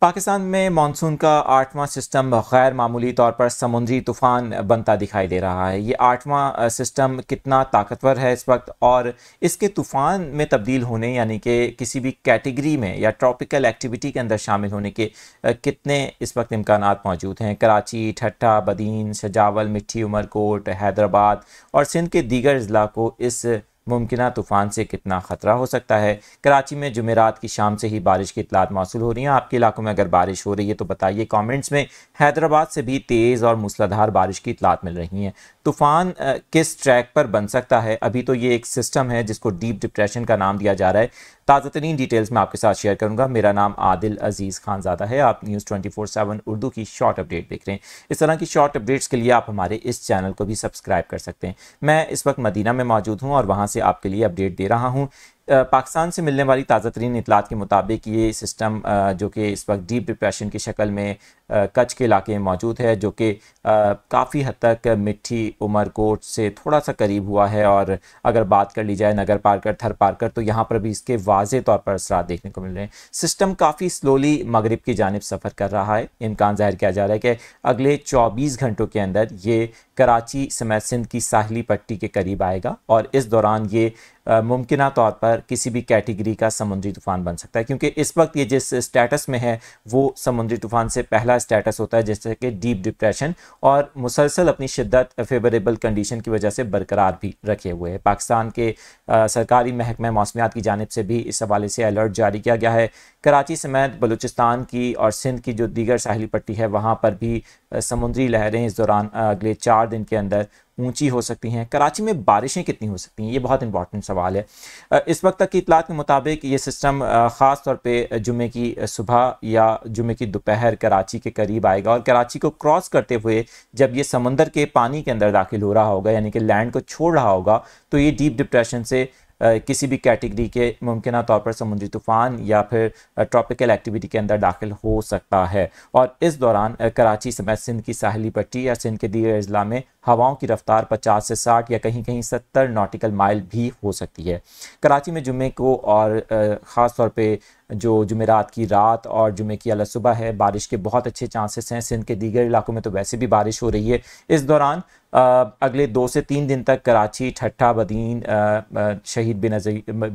पाकिस्तान में मानसून का आठवां सिस्टम गैर मामूली तौर पर समुद्री तूफ़ान बनता दिखाई दे रहा है ये आठवां सिस्टम कितना ताकतवर है इस वक्त और इसके तूफ़ान में तब्दील होने यानी कि किसी भी कैटेगरी में या ट्रॉपिकल एक्टिविटी के अंदर शामिल होने के कितने इस वक्त इम्कान मौजूद हैं कराची ठट्ठा बदीन शजावल मिट्टी उमरकोट हैदराबाद और सिंध के दीगर अजला को इस मुमकिन तूफ़ान से कितना ख़तरा हो सकता है कराची में जुमेरात की शाम से ही बारिश की इतलात मौसू हो रही हैं आपके इलाकों में अगर बारिश हो रही है तो बताइए कॉमेंट्स में हैदराबाद से भी तेज़ और मूसलाधार बारिश की इतलात मिल रही हैं तूफान किस ट्रैक पर बन सकता है अभी तो ये एक सिस्टम है जिसको डीप डिप्रेशन का नाम दिया जा रहा है ताज़ा तरीन डिटेल्स मैं आपके साथ शेयर करूंगा मेरा नाम आदिल अजीज़ खान ज़्यादा है आप news twenty four seven Urdu की शॉर्ट अपडेट देख रहे हैं इस तरह की शॉर्ट अपडेट्स के लिए आप हमारे इस चैनल को भी सब्सक्राइब कर सकते हैं मैं इस वक्त मदीना में मौजूद हूँ और वहाँ से आपके लिए अपडेट दे रहा हूँ पाकिस्तान से मिलने वाली ताज़ा तरीन इतलात के मुताबिक ये सिस्टम जो कि इस वक्त डीप डिप्रेशन की शक्ल में कच्छ के इलाके में मौजूद है जो कि काफ़ी हद तक मिट्टी उमरकोट से थोड़ा सा करीब हुआ है और अगर बात कर ली जाए नगर पार्कर थर पार्कर तो यहाँ पर भी इसके वाज तौर पर असरा देखने को मिल रहे हैं सिस्टम काफ़ी स्लोली मगरब की जानब सफ़र कर रहा है इम्कान ज़ाहिर किया जा रहा है कि अगले चौबीस घंटों के अंदर ये कराची समेत सिंध की साहली पट्टी के करीब आएगा और इस दौरान ये मुमकिन तौर पर किसी भी कैटेगरी का समुद्री तूफ़ान बन सकता है क्योंकि इस वक्त ये जिस स्टेटस में है वो समुद्री तूफ़ान से पहला स्टेटस होता है जैसे कि डीप डिप्रेशन और मुसलसल अपनी शिद्दत फेवरेबल कंडीशन की वजह से बरकरार भी रखे हुए है पाकिस्तान के आ, सरकारी महकमे मौसमियात की जानब से भी इस हवाले से अलर्ट जारी किया गया है कराची समेत बलूचिस्तान की और सिंध की जो दीगर साहली पट्टी है वहाँ पर भी समुद्री लहरें इस दौरान अगले चार चार दिन के अंदर ऊंची हो सकती हैं कराची में बारिशें कितनी हो सकती हैं ये बहुत इंपॉर्टेंट सवाल है इस वक्त तक की इतलात के मुताबिक ये सिस्टम ख़ास तौर पे जुमे की सुबह या जुमे की दोपहर कराची के करीब आएगा और कराची को क्रॉस करते हुए जब ये समंदर के पानी के अंदर दाखिल हो रहा होगा यानी कि लैंड को छोड़ रहा होगा तो ये डीप डिप्रेशन से किसी भी कैटेगरी के मुमकिन तौर पर समुद्री तूफ़ान या फिर ट्रॉपिकल एक्टिविटी के अंदर दाखिल हो सकता है और इस दौरान कराची समेत सिंध की साहली पट्टी या सिंध के दीगर अजला में हवाओं की रफ्तार 50 से 60 या कहीं कहीं 70 नॉटिकल माइल भी हो सकती है कराची में जुमे को और ख़ास तौर पर जो जुमेरात की रात और जुमे की अला सुबह है बारिश के बहुत अच्छे चांसेस हैं सिंध के दीगर इलाकों में तो वैसे भी बारिश हो रही है इस दौरान अगले दो से तीन दिन तक कराची ठट्ठा बदीन शहीद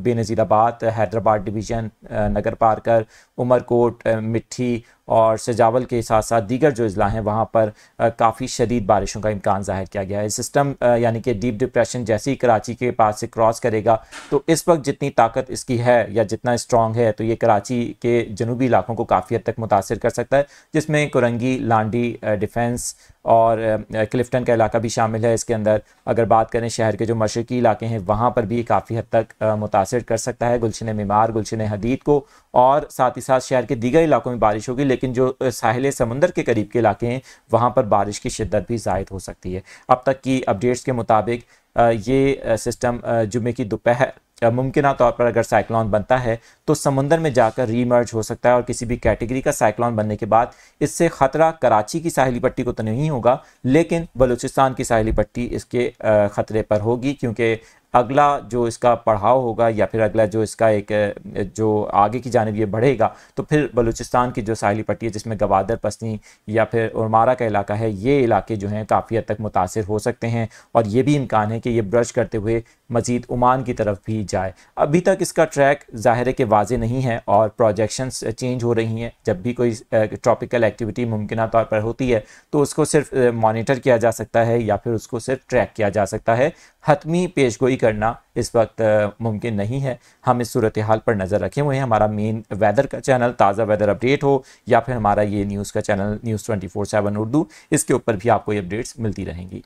बेनज़ीराबाद हैदराबाद डिवीज़न नगर पारकर उमरकोट मिट्टी और सजावल के साथ साथ दीगर जो अजला हैं वहाँ पर काफ़ी शदीद बारिशों का इम्कान ज़ाहिर किया गया है सिस्टम यानी कि डीप डिप्रेशन जैसे ही कराची के पास से क्रॉस करेगा तो इस वक्त जितनी ताकत इसकी है या जितना स्ट्रॉन्ग है तो ये कराची के जनूबी इलाकों को काफ़ी हद तक मुतासर कर सकता है जिसमें कुरंगी लांडी डिफेंस और क्लिफ्टन का इलाका भी शामिल है इसके अंदर अगर बात करें शहर के जो मशरकी इलाके हैं वहाँ पर भी काफ़ी हद तक मुतासर कर सकता है गुलशन मीमार गुलशन हदीद को और साथ ही साथ शहर के दीगर इलाकों में बारिश होगी लेकिन जो साहिल समंदर के करीब के इलाके हैं वहाँ पर बारिश की शिद्दत भी जायद हो सकती है अब तक की अपडेट्स के मुताबिक ये सिस्टम जुमे की दोपहर मुमकिन तौर पर अगर साइक्लोन बनता है तो समंदर में जाकर रीमर्ज हो सकता है और किसी भी कैटेगरी का साइक्लोन बनने के बाद इससे ख़तरा कराची की साहली पट्टी को तो नहीं होगा लेकिन बलूचिस्तान की साहली पट्टी इसके ख़तरे पर होगी क्योंकि अगला जो इसका पढ़ाव होगा या फिर अगला जो इसका एक जो आगे की जानब ये बढ़ेगा तो फिर बलूचिस्तान की जो साहली पट्टी है जिसमें गवादर पस्नी या फिर उर्मारा का इलाका है ये इलाके जो हैं काफ़ी हद तक मुतासर हो सकते हैं और ये भी इम्कान है कि ये ब्रश करते हुए मज़ीद ओमान की तरफ भी जाए अभी तक इसका ट्रैक ज़ाहिर के वाजे वाज नहीं है और प्रोजेक्शंस चेंज हो रही हैं जब भी कोई ट्रॉपिकल एक्टिविटी मुमकिन तौर पर होती है तो उसको सिर्फ मॉनिटर किया जा सकता है या फिर उसको सिर्फ ट्रैक किया जा सकता है हतमी पेश गोई करना इस वक्त मुमकिन नहीं है हम इस सूरत हाल पर नज़र रखे हुए हैं हमारा मेन वेदर का चैनल ताज़ा वेदर अपडेट हो या फिर हमारा ये न्यूज़ का channel news twenty four seven Urdu इसके ऊपर भी आपको ये अपडेट्स मिलती रहेंगी